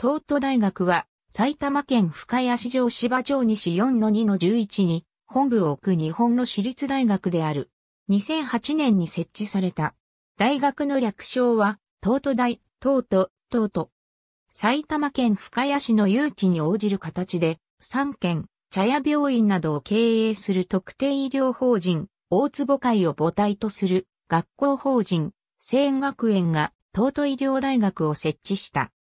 東都大学は、埼玉県深谷市場芝町西4-2-11に、本部を置く日本の私立大学である。2008年に設置された。大学の略称は、東都大、東都、東都。埼玉県深谷市の誘致に応じる形で、3県、茶屋病院などを経営する特定医療法人、大坪会を母体とする学校法人、生学園が東都医療大学を設置した。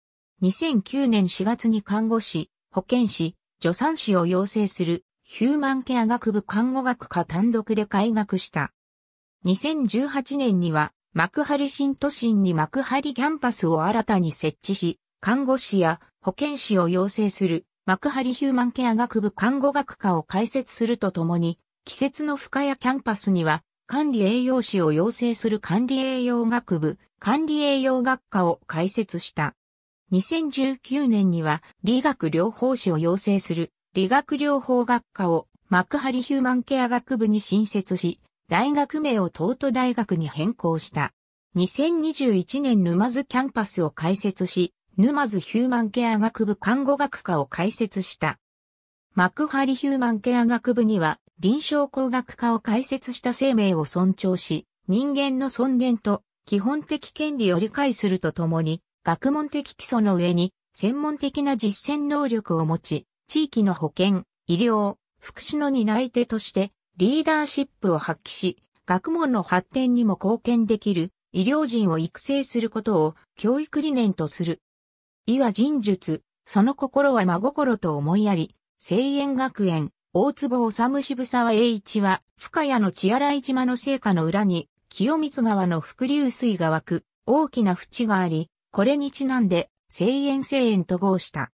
2009年4月に看護師、保健師、助産師を養成するヒューマンケア学部看護学科単独で開学した。2018年には幕張新都心に幕張キャンパスを新たに設置し、看護師や保健師を養成する幕張ヒューマンケア学部看護学科を開設するとともに、季節の深谷キャンパスには管理栄養士を養成する管理栄養学部、管理栄養学科を開設した。2019年には理学療法士を養成する理学療法学科を幕張ヒューマンケア学部に新設し、大学名を東都大学に変更した。2021年沼津キャンパスを開設し、沼津ヒューマンケア学部看護学科を開設した。幕張ヒューマンケア学部には臨床工学科を開設した生命を尊重し、人間の尊厳と基本的権利を理解するとともに、学問的基礎の上に、専門的な実践能力を持ち、地域の保健、医療、福祉の担い手として、リーダーシップを発揮し、学問の発展にも貢献できる、医療人を育成することを教育理念とする。医は人術、その心は真心と思いやり、声園学園、大坪治渋沢栄一は、深谷の千洗島の成果の裏に、清水川の伏流水が湧く、大きな淵があり、これにちなんで、声援声援と号した。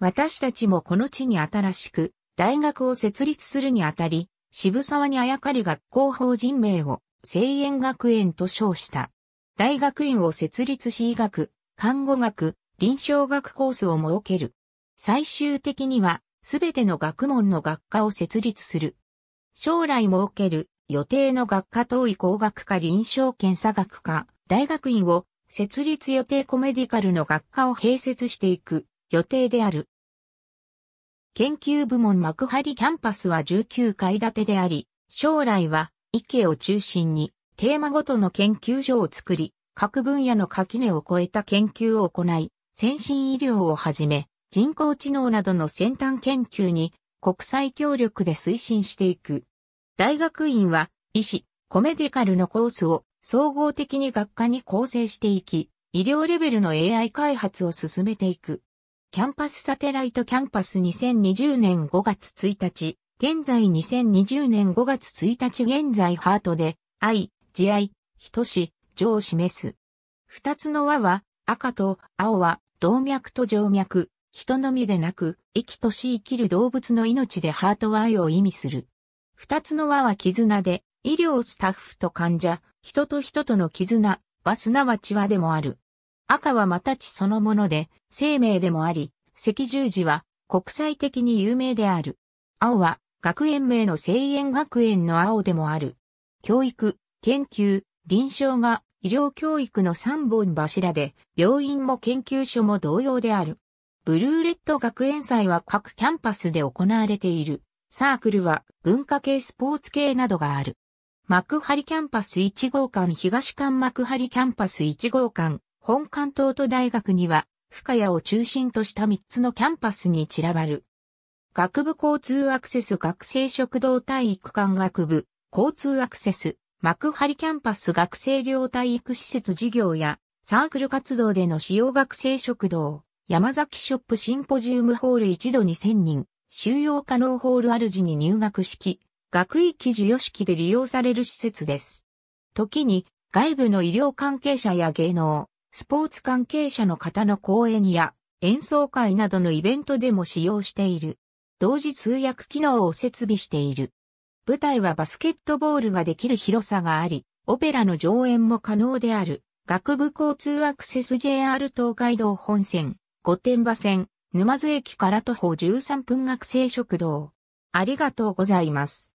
私たちもこの地に新しく、大学を設立するにあたり、渋沢にあやかり学校法人名を、声援学園と称した。大学院を設立し医学、看護学、臨床学コースを設ける。最終的には、すべての学問の学科を設立する。将来設ける予定の学科等医工学科臨床検査学科、大学院を設立予定コメディカルの学科を併設していく予定である。研究部門幕張キャンパスは19階建てであり、将来は池を中心にテーマごとの研究所を作り、各分野の垣根を超えた研究を行い、先進医療をはじめ、人工知能などの先端研究に国際協力で推進していく。大学院は医師、コメディカルのコースを総合的に学科に構成していき、医療レベルの AI 開発を進めていく。キャンパスサテライトキャンパス2020年5月1日、現在2020年5月1日現在ハートで、愛、慈愛、等し、情を示す。二つの輪は、赤と青は、動脈と静脈、人のみでなく、生きとし生きる動物の命でハートは愛を意味する。二つの輪は絆で、医療スタッフと患者、人と人との絆はすなわち和でもある。赤はまた地そのもので、生命でもあり、赤十字は国際的に有名である。青は学園名の声援、学園の青でもある。教育、研究、臨床が医療教育の三本柱で、病院も研究所も同様である。ブルーレット学園祭は各キャンパスで行われている。サークルは文化系スポーツ系などがある。幕張キャンパス1号館東館幕張キャンパス1号館、本館東都大学には、深谷を中心とした3つのキャンパスに散らばる。学部交通アクセス学生食堂体育館学部、交通アクセス、幕張キャンパス学生寮体育施設事業や、サークル活動での使用学生食堂、山崎ショップシンポジウムホール一度2000人、収容可能ホールあるに入学式、学域授与式で利用される施設です。時に外部の医療関係者や芸能、スポーツ関係者の方の講演や演奏会などのイベントでも使用している。同時通訳機能を設備している。舞台はバスケットボールができる広さがあり、オペラの上演も可能である。学部交通アクセス JR 東海道本線、御殿場線、沼津駅から徒歩13分学生食堂。ありがとうございます。